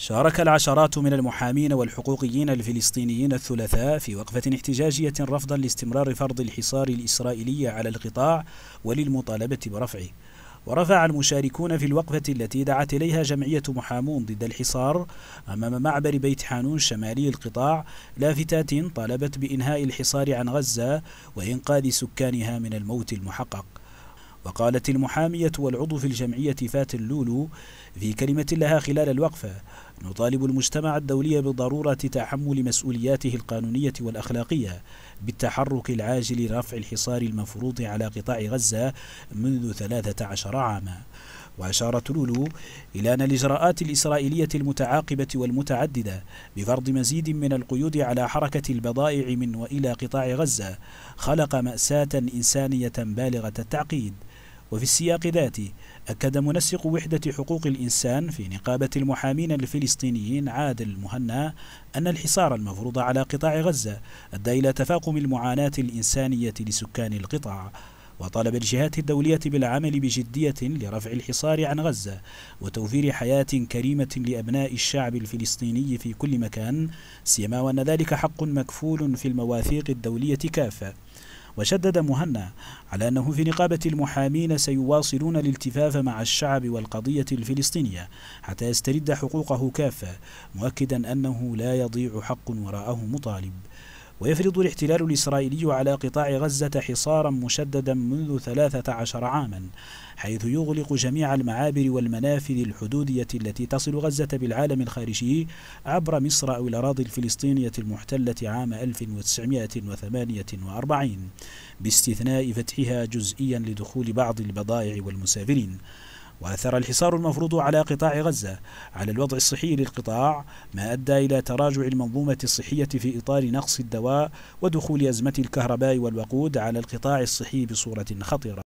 شارك العشرات من المحامين والحقوقيين الفلسطينيين الثلاثاء في وقفة احتجاجية رفضا لاستمرار فرض الحصار الإسرائيلي على القطاع وللمطالبة برفعه ورفع المشاركون في الوقفة التي دعت إليها جمعية محامون ضد الحصار أمام معبر بيت حانون شمالي القطاع لافتات طالبت بإنهاء الحصار عن غزة وإنقاذ سكانها من الموت المحقق وقالت المحامية والعضو في الجمعية فاتن لولو في كلمة لها خلال الوقفة نطالب المجتمع الدولي بضرورة تحمل مسؤولياته القانونية والأخلاقية بالتحرك العاجل لرفع الحصار المفروض على قطاع غزة منذ 13 عاما وأشارت لولو إلى أن الإجراءات الإسرائيلية المتعاقبة والمتعددة بفرض مزيد من القيود على حركة البضائع من وإلى قطاع غزة خلق مأساة إنسانية بالغة التعقيد وفي السياق ذاته أكد منسق وحدة حقوق الإنسان في نقابة المحامين الفلسطينيين عادل مهنا أن الحصار المفروض على قطاع غزة أدى إلى تفاقم المعاناة الإنسانية لسكان القطاع وطلب الجهات الدولية بالعمل بجدية لرفع الحصار عن غزة وتوفير حياة كريمة لأبناء الشعب الفلسطيني في كل مكان سيما وأن ذلك حق مكفول في المواثيق الدولية كافة وشدد مهنا على أنه في نقابة المحامين سيواصلون الالتفاف مع الشعب والقضية الفلسطينية حتى يسترد حقوقه كافة مؤكدا أنه لا يضيع حق وراءه مطالب ويفرض الاحتلال الإسرائيلي على قطاع غزة حصارا مشددا منذ 13 عاما حيث يغلق جميع المعابر والمنافذ الحدودية التي تصل غزة بالعالم الخارجي عبر مصر أو الأراضي الفلسطينية المحتلة عام 1948 باستثناء فتحها جزئيا لدخول بعض البضائع والمسافرين وأثر الحصار المفروض على قطاع غزة على الوضع الصحي للقطاع ما أدى إلى تراجع المنظومة الصحية في إطار نقص الدواء ودخول أزمة الكهرباء والوقود على القطاع الصحي بصورة خطرة